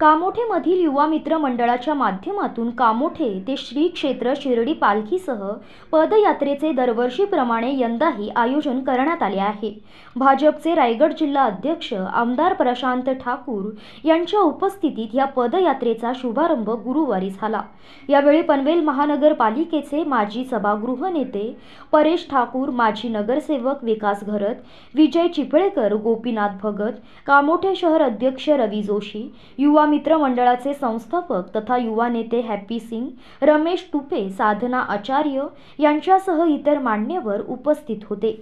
कामोठेमधील युवा मित्र मंडळाच्या माध्यमातून कामोठे ते श्री क्षेत्र शिर्डी पालखीसह पदयात्रेचे दरवर्षीप्रमाणे यंदाही आयोजन करण्यात आले आहे भाजपचे रायगड जिल्हा अध्यक्ष आमदार प्रशांत ठाकूर यांच्या उपस्थितीत या पदयात्रेचा शुभारंभ गुरुवारी झाला यावेळी पनवेल महानगरपालिकेचे माजी सभागृह नेते परेश ठाकूर माजी नगरसेवक विकास घरत विजय चिपळेकर गोपीनाथ भगत कामोठे शहर अध्यक्ष रवी जोशी युवा मित्र मित्रमंडळाचे संस्थापक तथा युवा नेते हॅपी सिंग रमेश तुपे साधना आचार्य यांच्यासह इतर मान्यवर उपस्थित होते